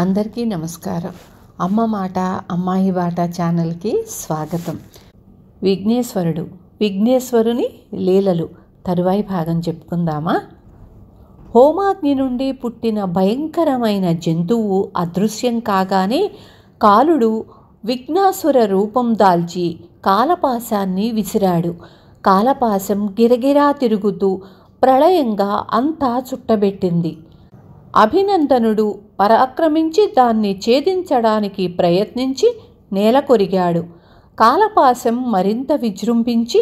అందరికీ నమస్కారం అమ్మ మాట అమ్మాయి బాట ఛానల్కి స్వాగతం విఘ్నేశ్వరుడు విఘ్నేశ్వరుని లీలలు తరువాయి భాగం చెప్పుకుందామా హోమాగ్ని నుండి పుట్టిన భయంకరమైన జంతువు అదృశ్యం కాగానే కాలుడు విఘ్నాసుర రూపం దాల్చి కాలపాశాన్ని విసిరాడు కాలపాశం గిరగిరా తిరుగుతూ ప్రళయంగా అంతా చుట్టబెట్టింది అభినందనుడు పరాక్రమించి దాన్ని ఛేదించడానికి ప్రయత్నించి నేలకొరిగాడు కాలపాశం మరింత విజృంభించి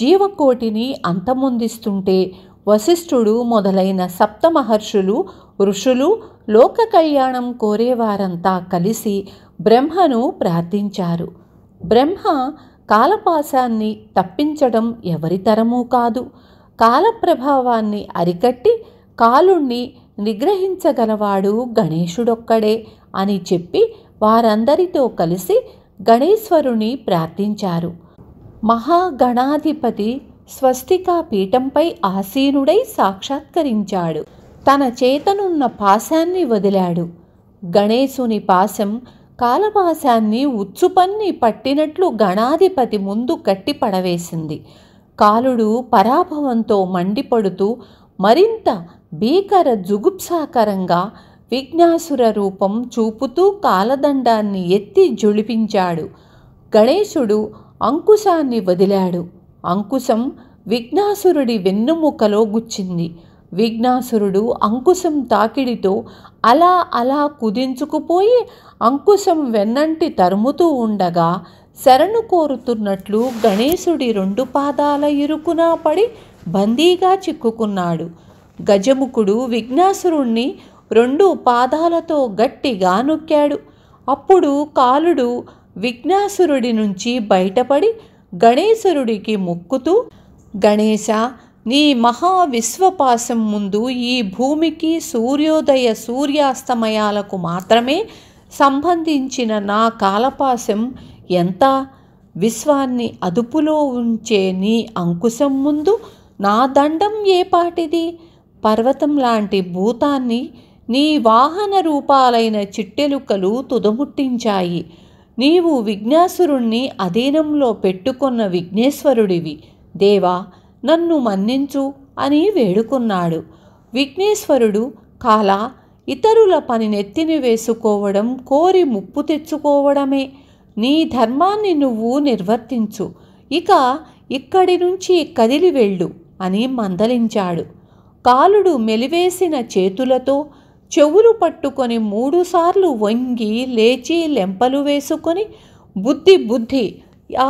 జీవకోటిని అంతమొందిస్తుంటే వశిష్ఠుడు మొదలైన సప్తమహర్షులు ఋషులు లోక కళ్యాణం కోరేవారంతా కలిసి బ్రహ్మను ప్రార్థించారు బ్రహ్మ కాలపాశాన్ని తప్పించడం ఎవరితరమూ కాదు కాలప్రభావాన్ని అరికట్టి కాలుణ్ణి నిగ్రహించగలవాడు గణేశుడొక్కడే అని చెప్పి వారందరితో కలిసి గణేశ్వరుని ప్రార్థించారు మహాగణాధిపతి స్వస్తికా పీఠంపై ఆసీనుడై సాక్షాత్కరించాడు తన చేతనున్న పాశాన్ని వదిలాడు గణేశుని పాశం కాలపాశాన్ని ఉచ్చుపన్ని పట్టినట్లు గణాధిపతి ముందు కట్టి పడవేసింది కాలుడు పరాభవంతో మండిపడుతూ మరింత భీకర జుగుప్సాకరంగా విఘ్నాసుర రూపం చూపుతూ కాలదండాన్ని ఎత్తి జొలిపించాడు గణేశుడు అంకుశాన్ని వదిలాడు అంకుశం విఘ్నాసురుడి వెన్నుముకలో గుచ్చింది విఘ్నాసురుడు అంకుశం తాకిడితో అలా అలా కుదించుకుపోయి అంకుశం వెన్నంటి తరుముతూ ఉండగా శరణు కోరుతున్నట్లు గణేశుడి రెండు పాదాల ఇరుకునా పడి బందీగా చిక్కుకున్నాడు గజముఖుడు విఘ్నాసురుణ్ణి రెండు పాదాలతో గట్టిగా నొక్కాడు అప్పుడు కాలుడు విఘ్నాసురుడి నుంచి బయటపడి గణేశురుడికి మొక్కుతూ గణేశ నీ మహావిశ్వపాశం ముందు ఈ భూమికి సూర్యోదయ సూర్యాస్తమయాలకు మాత్రమే సంబంధించిన నా కాలపాశం ఎంత విశ్వాన్ని అదుపులో ఉంచే నీ అంకుశం ముందు నా దండం ఏపాటిది పర్వతం లాంటి భూతాన్ని నీ వాహన రూపాలైన చిట్టెలుకలు తుదముట్టించాయి నీవు విఘ్నాసురుణ్ణి అధీనంలో పెట్టుకున్న విఘ్నేశ్వరుడివి దేవా నన్ను మన్నించు అని వేడుకున్నాడు విఘ్నేశ్వరుడు కాల ఇతరుల పని నెత్తిని వేసుకోవడం కోరి ముప్పు తెచ్చుకోవడమే నీ ధర్మాన్ని నువ్వు నిర్వర్తించు ఇక ఇక్కడి నుంచి కదిలి వెళ్ళు అని మందలించాడు కాలుడు మెలివేసిన చేతులతో చెవులు పట్టుకొని మూడుసార్లు వంగి లేచి లెంపలు వేసుకొని బుద్ధి బుద్ధి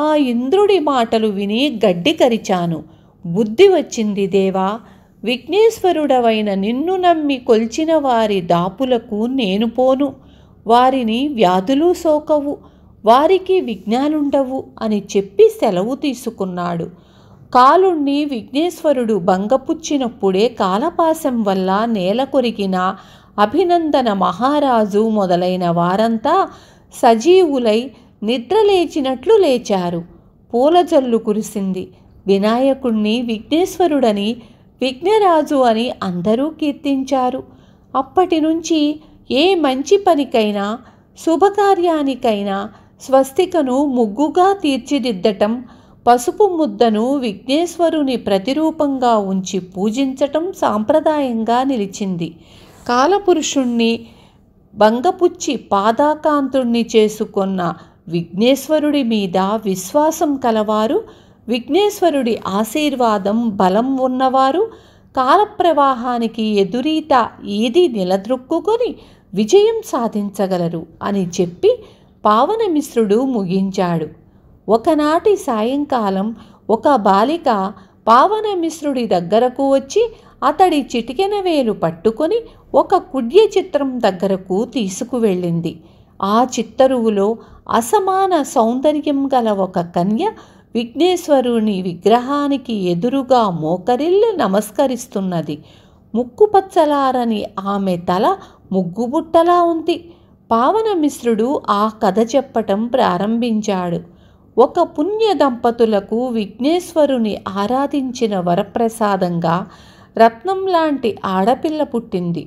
ఆ ఇంద్రుడి మాటలు విని గడ్డి కరిచాను బుద్ధి వచ్చింది దేవా విఘ్నేశ్వరుడవైన నిన్ను నమ్మి కొల్చిన వారి దాపులకు నేను పోను వారిని వ్యాధులు సోకవు వారికి విజ్ఞానుండవు అని చెప్పి సెలవు తీసుకున్నాడు కాలుణ్ణి విఘ్నేశ్వరుడు భంగపుచ్చినప్పుడే కాలపాశం వల్ల నేల కొరిగిన అభినందన మహారాజు మొదలైన వారంతా సజీవులై నిద్రలేచినట్లు లేచారు పూలజల్లు కురిసింది వినాయకుణ్ణి విఘ్నేశ్వరుడని విఘ్నరాజు అని అందరూ కీర్తించారు అప్పటి నుంచి ఏ మంచి పనికైనా శుభకార్యానికైనా స్వస్తికను ముగ్గుగా తీర్చిదిద్దటం పసుపు ముద్దను విఘ్నేశ్వరుని ప్రతిరూపంగా ఉంచి పూజించటం సాంప్రదాయంగా నిలిచింది కాలపురుషుణ్ణి భంగపుచ్చి పాదాకాంతుణ్ణి చేసుకున్న విఘ్నేశ్వరుడి మీద విశ్వాసం కలవారు విఘ్నేశ్వరుడి ఆశీర్వాదం బలం ఉన్నవారు కాలప్రవాహానికి ఎదురీత ఏది నిలద్రొక్కుకొని విజయం సాధించగలరు అని చెప్పి పావనమిశ్రుడు ముగించాడు ఒకనాటి సాయంకాలం ఒక బాలిక పావనమిశ్రుడి దగ్గరకు వచ్చి అతడి చిటికెన వేలు పట్టుకొని ఒక కుడ్య చిత్రం దగ్గరకు తీసుకువెళ్ళింది ఆ చిత్తరువులో అసమాన సౌందర్యం గల ఒక కన్య విఘ్నేశ్వరుని విగ్రహానికి ఎదురుగా మోకరిల్లి నమస్కరిస్తున్నది ముక్కుపచ్చలారని ఆమె తల ముగ్గుబుట్టలా ఉంది పావనమిశ్రుడు ఆ కథ చెప్పటం ప్రారంభించాడు ఒక పుణ్య దంపతులకు విఘ్నేశ్వరుని ఆరాధించిన వరప్రసాదంగా రత్నం లాంటి ఆడపిల్ల పుట్టింది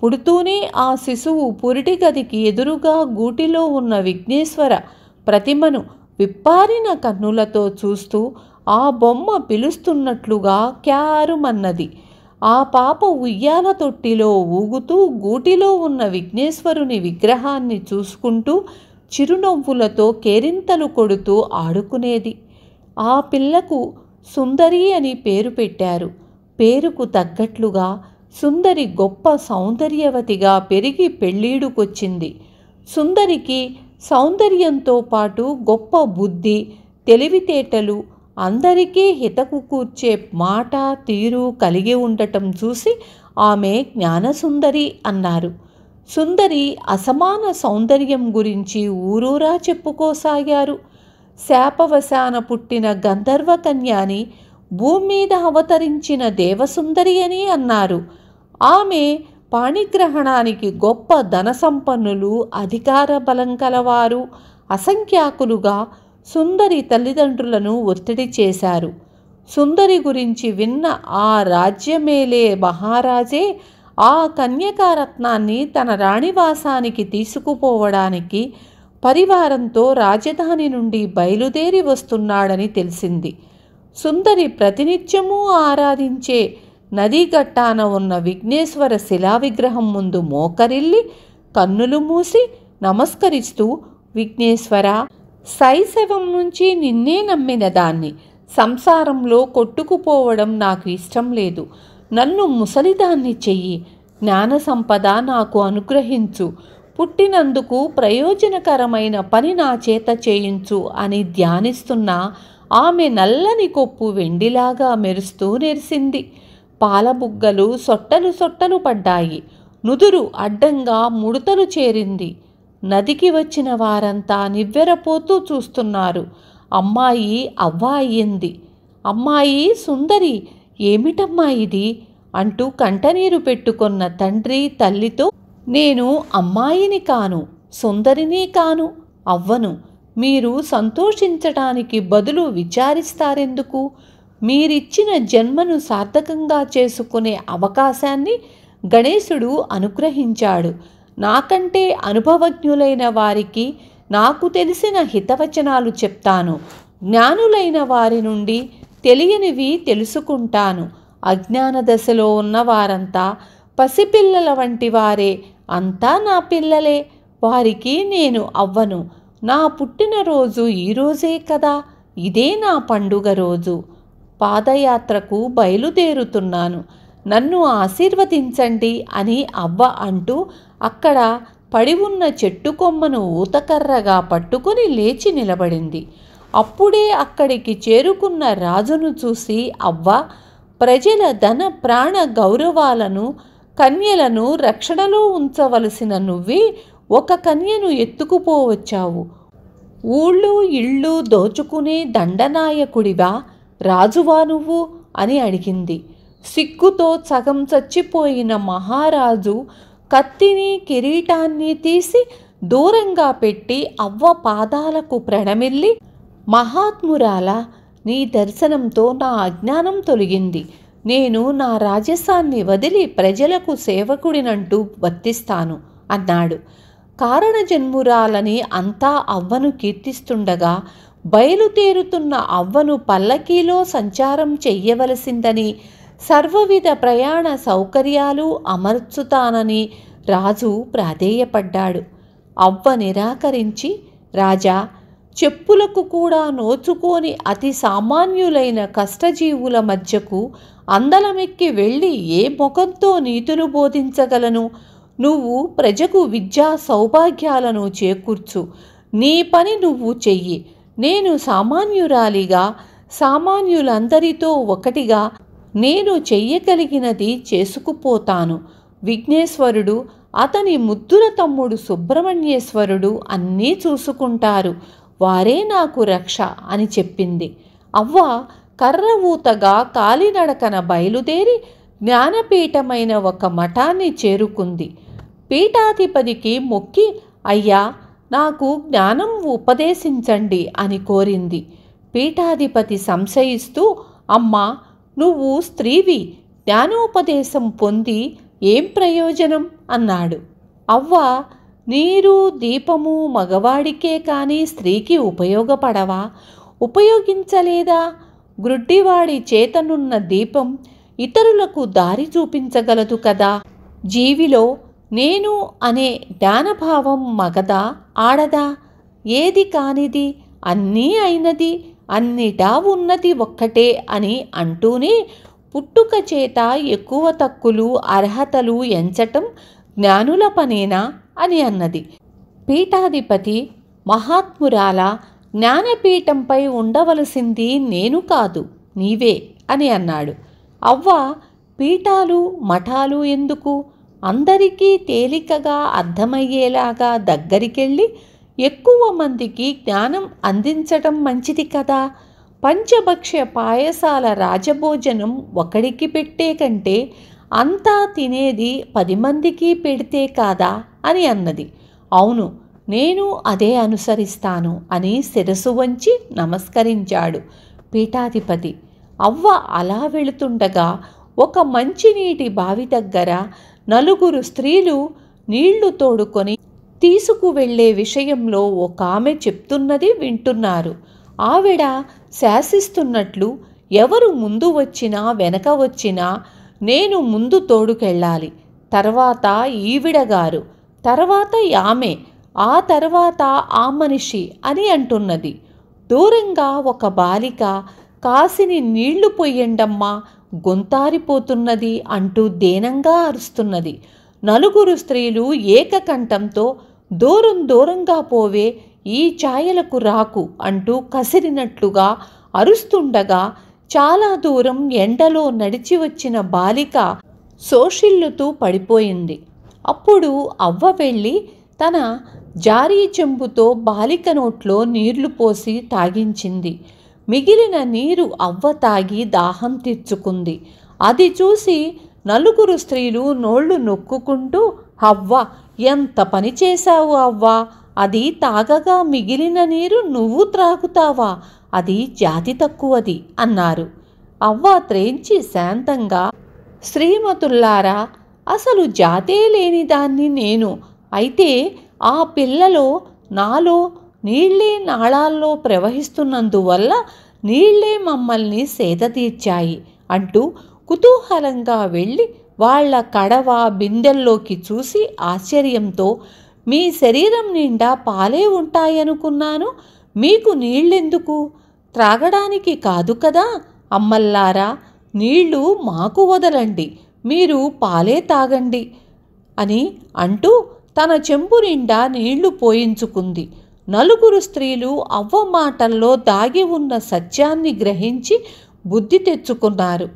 పుడుతూనే ఆ శిశువు పురిటి గదికి ఎదురుగా గూటిలో ఉన్న విఘ్నేశ్వర ప్రతిమను విప్పారిన కన్నులతో చూస్తూ ఆ బొమ్మ పిలుస్తున్నట్లుగా క్యారుమన్నది ఆ పాప ఉయ్యాల తొట్టిలో ఊగుతూ గూటిలో ఉన్న విఘ్నేశ్వరుని విగ్రహాన్ని చూసుకుంటూ చిరునవ్వులతో కేరింతలు కొడుతూ ఆడుకునేది ఆ పిల్లకు సుందరి అని పేరు పెట్టారు పేరుకు తగ్గట్లుగా సుందరి గొప్ప సౌందర్యవతిగా పెరిగి పెళ్ళీడుకొచ్చింది సుందరికి సౌందర్యంతో పాటు గొప్ప బుద్ధి తెలివితేటలు అందరికీ హితకు కూర్చే మాట తీరు కలిగి ఉండటం చూసి ఆమె జ్ఞానసుందరి అన్నారు సుందరి అసమాన సౌందర్యం గురించి ఊరూరా చెప్పుకోసాగారు శాపవశాన పుట్టిన గంధర్వకన్యాని భూమి మీద అవతరించిన దేవసుందరి అని అన్నారు ఆమె పాణిగ్రహణానికి గొప్ప ధన సంపన్నులు అధికార బలం కలవారు అసంఖ్యాకులుగా సుందరి తల్లిదండ్రులను ఒత్తిడి చేశారు సుందరి గురించి విన్న ఆ రాజ్యమేలే మహారాజే ఆ కన్యకారత్నాన్ని తన రాణివాసానికి తీసుకుపోవడానికి పరివారంతో రాజధాని నుండి బయలుదేరి వస్తున్నాడని తెలిసింది సుందరి ప్రతినిత్యము ఆరాధించే నదీ గట్టాన ఉన్న విఘ్నేశ్వర శిలా విగ్రహం ముందు మోకరిల్లి కన్నులు మూసి నమస్కరిస్తూ విఘ్నేశ్వర శైశవం నుంచి నిన్నే నమ్మిన దాన్ని సంసారంలో కొట్టుకుపోవడం నాకు ఇష్టం లేదు నన్ను ముసలిదాన్ని చెయ్యి జ్ఞాన సంపద నాకు అనుగ్రహించు పుట్టినందుకు ప్రయోజనకరమైన పని నా చేత చేయించు అని ధ్యానిస్తున్న ఆమె నల్లని కొప్పు వెండిలాగా మెరుస్తూ నెరిసింది పాలబుగ్గలు సొట్టలు సొట్టలు పడ్డాయి నుదురు అడ్డంగా ముడతలు చేరింది నదికి వచ్చిన వారంతా నివ్వెరపోతూ చూస్తున్నారు అమ్మాయి అవ్వ అయ్యింది అమ్మాయి సుందరి ఏమిటమ్మా ఇది అంటూ కంటనీరు పెట్టుకున్న తండ్రి తల్లితో నేను అమ్మాయిని కాను సుందరిని కాను అవ్వను మీరు సంతోషించటానికి బదులు విచారిస్తారెందుకు మీరిచ్చిన జన్మను సార్థకంగా చేసుకునే అవకాశాన్ని గణేశుడు అనుగ్రహించాడు నాకంటే అనుభవజ్ఞులైన వారికి నాకు తెలిసిన హితవచనాలు చెప్తాను జ్ఞానులైన వారి నుండి తెలియనివి తెలుసుకుంటాను అజ్ఞాన దశలో ఉన్న వారంతా పసిపిల్లల వంటి వారే అంతా నా పిల్లలే వారికి నేను అవ్వను నా పుట్టినరోజు ఈరోజే కదా ఇదే నా పండుగ రోజు పాదయాత్రకు బయలుదేరుతున్నాను నన్ను ఆశీర్వదించండి అని అవ్వ అంటూ అక్కడ పడి ఉన్న చెట్టు కొమ్మను ఊతకర్రగా పట్టుకుని లేచి నిలబడింది అప్పుడే అక్కడికి చేరుకున్న రాజును చూసి అవ్వ ప్రజల ధన ప్రాణ గౌరవాలను కన్యలను రక్షణలో ఉంచవలసిన నువ్వే ఒక కన్యను ఎత్తుకుపోవచ్చావు ఊళ్ళు ఇళ్ళు దోచుకునే దండనాయకుడివా రాజువా నువ్వు అని అడిగింది సిక్కుతో సగం చచ్చిపోయిన మహారాజు కత్తిని కిరీటాన్ని తీసి దూరంగా పెట్టి అవ్వ పాదాలకు ప్రణమిల్లి మహాత్మురాల నీ దర్శనంతో నా అజ్ఞానం తొలగింది నేను నా రాజసాన్ని వదిలి ప్రజలకు సేవకుడినంటూ వర్తిస్తాను అన్నాడు కారణజన్మురాలని అంతా అవ్వను కీర్తిస్తుండగా బయలుదేరుతున్న అవ్వను పల్లకీలో సంచారం చెయ్యవలసిందని సర్వవిధ ప్రయాణ సౌకర్యాలు అమర్చుతానని రాజు ప్రాధేయపడ్డాడు అవ్వ నిరాకరించి రాజా చెప్పులకు కూడా నోచుకోని అతి సామాన్యులైన కష్టజీవుల మధ్యకు అందలమెక్కి వెళ్ళి ఏ ముఖంతో నీతులు బోధించగలను నువ్వు ప్రజకు విద్యా సౌభాగ్యాలను చేకూర్చు నీ పని నువ్వు చెయ్యి నేను సామాన్యురాలిగా సామాన్యులందరితో ఒకటిగా నేను చెయ్యగలిగినది చేసుకుపోతాను విఘ్నేశ్వరుడు అతని ముద్దుల తమ్ముడు సుబ్రహ్మణ్యేశ్వరుడు అన్నీ చూసుకుంటారు వారే నాకు రక్ష అని చెప్పింది అవ్వ కర్ర ఊతగా కాలినడకన బయలుదేరి జ్ఞానపీఠమైన ఒక మఠాన్ని చేరుకుంది పీఠాధిపతికి మొక్కి అయ్యా నాకు జ్ఞానం ఉపదేశించండి అని కోరింది పీఠాధిపతి సంశయిస్తూ అమ్మా నువ్వు స్త్రీవి జ్ఞానోపదేశం పొంది ఏం ప్రయోజనం అన్నాడు అవ్వ నీరు దీపము మగవాడికే కానీ స్త్రీకి ఉపయోగపడవా ఉపయోగించలేదా గ్రుడ్డివాడి చేతనున్న దీపం ఇతరులకు దారి చూపించగలదు కదా జీవిలో నేను అనే జ్ఞానభావం మగదా ఆడదా ఏది కానిది అన్నీ అయినది అన్నిటా ఉన్నది ఒక్కటే అని అంటూనే పుట్టుక చేత ఎక్కువ తక్కులు అర్హతలు ఎంచటం జ్ఞానుల పనేనా అని అన్నది పీఠాధిపతి మహాత్మురాల జ్ఞానపీఠంపై ఉండవలసింది నేను కాదు నీవే అని అన్నాడు అవ్వ పీఠాలు మఠాలు ఎందుకు అందరికీ తేలికగా అర్థమయ్యేలాగా దగ్గరికెళ్ళి ఎక్కువ మందికి జ్ఞానం అందించటం మంచిది కదా పంచభక్ష్య పాయసాల రాజభోజనం ఒకడికి పెట్టే కంటే అంతా తినేది పది మందికి పెడితే కాదా అని అన్నది అవును నేను అదే అనుసరిస్తాను అని శిరసు వంచి నమస్కరించాడు పీఠాధిపతి అవ్వ అలా వెళుతుండగా ఒక మంచినీటి బావి దగ్గర నలుగురు స్త్రీలు నీళ్లు తోడుకొని తీసుకువెళ్లే విషయంలో ఒక ఆమె చెప్తున్నది వింటున్నారు ఆవిడ శాసిస్తున్నట్లు ఎవరు ముందు వచ్చినా వెనక వచ్చినా నేను ముందు తోడుకెళ్ళాలి తర్వాత ఈవిడగారు తర్వాత ఆమె ఆ తర్వాత ఆ మనిషి అని అంటున్నది దూరంగా ఒక బాలిక కాసిని నీళ్లు పొయ్యండమ్మా గొంతారిపోతున్నది అంటూ దేనంగా అరుస్తున్నది నలుగురు స్త్రీలు ఏకకంఠంతో దూరం దూరంగా పోవే ఈ ఛాయలకు రాకు అంటూ కసిరినట్లుగా అరుస్తుండగా చాలా దూరం ఎండలో నడిచి వచ్చిన బాలిక సోషిల్లుతూ పడిపోయింది అప్పుడు అవ్వ వెళ్ళి తన జారీ చెంబుతో బాలిక నోట్లో నీళ్లు పోసి తాగించింది మిగిలిన నీరు అవ్వ తాగి దాహం తీర్చుకుంది అది చూసి నలుగురు స్త్రీలు నోళ్లు నొక్కుకుంటూ అవ్వ ఎంత పని చేశావు అవ్వా అది తాగగా మిగిలిన నీరు నువ్వు త్రాగుతావా అది జాతి తక్కువది అన్నారు అవ్వ త్రేంచి శాంతంగా శ్రీమతుల్లారా అసలు జాతే లేని దాన్ని నేను అయితే ఆ పిల్లలో నాలో నీళ్లే నాళాల్లో ప్రవహిస్తున్నందువల్ల నీళ్లే మమ్మల్ని సేద తీర్చాయి అంటూ కుతూహలంగా వెళ్ళి వాళ్ల కడవ బిందెల్లోకి చూసి ఆశ్చర్యంతో మీ శరీరం నిండా పాలే ఉంటాయనుకున్నాను మీకు నీళ్ళెందుకు త్రాగడానికి కాదు కదా అమ్మల్లారా నీళ్లు మాకు వదలండి మీరు పాలే తాగండి అని అంటూ తన చెంబు నిండా నీళ్లు పోయించుకుంది నలుగురు స్త్రీలు అవ్వ మాటల్లో దాగి ఉన్న సత్యాన్ని గ్రహించి బుద్ధి తెచ్చుకున్నారు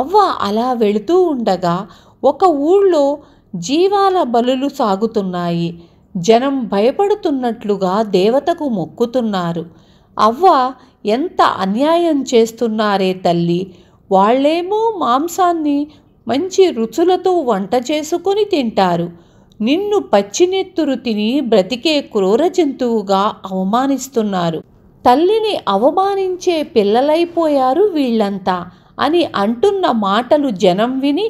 అవ్వ అలా వెళుతూ ఉండగా ఒక ఊళ్ళో జీవాల బలులు సాగుతున్నాయి జనం భయపడుతున్నట్లుగా దేవతకు మొక్కుతున్నారు అవ్వ ఎంత అన్యాయం చేస్తున్నారే తల్లి వాళ్ళేమో మాంసాన్ని మంచి రుచులతో వంట చేసుకొని తింటారు నిన్ను పచ్చినెత్తురు తిని బ్రతికే క్రూర జంతువుగా అవమానిస్తున్నారు తల్లిని అవమానించే పిల్లలైపోయారు వీళ్ళంతా అని అంటున్న మాటలు జనం విని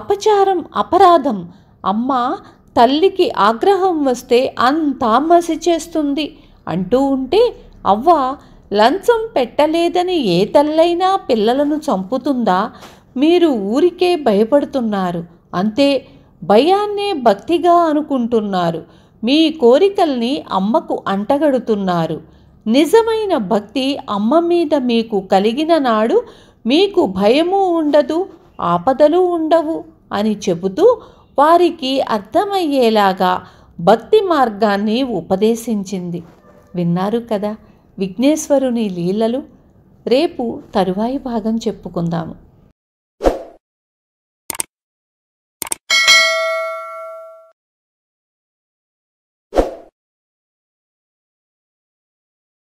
అపచారం అపరాధం అమ్మ తల్లికి ఆగ్రహం వస్తే అంతామసి చేస్తుంది అంటూ ఉంటే అవ్వ లంచం పెట్టలేదని ఏ తల్లైనా పిల్లలను చంపుతుందా మీరు ఊరికే భయపడుతున్నారు అంతే భయాన్నే భక్తిగా అనుకుంటున్నారు మీ కోరికల్ని అమ్మకు అంటగడుతున్నారు నిజమైన భక్తి అమ్మ మీద మీకు కలిగిన నాడు మీకు భయము ఉండదు ఆపదలు ఉండవు అని చెబుతూ వారికి అర్థమయ్యేలాగా భక్తి మార్గాన్ని ఉపదేశించింది విన్నారు కదా విఘ్నేశ్వరుని లీలలు రేపు తరువాయి భాగం చెప్పుకుందాము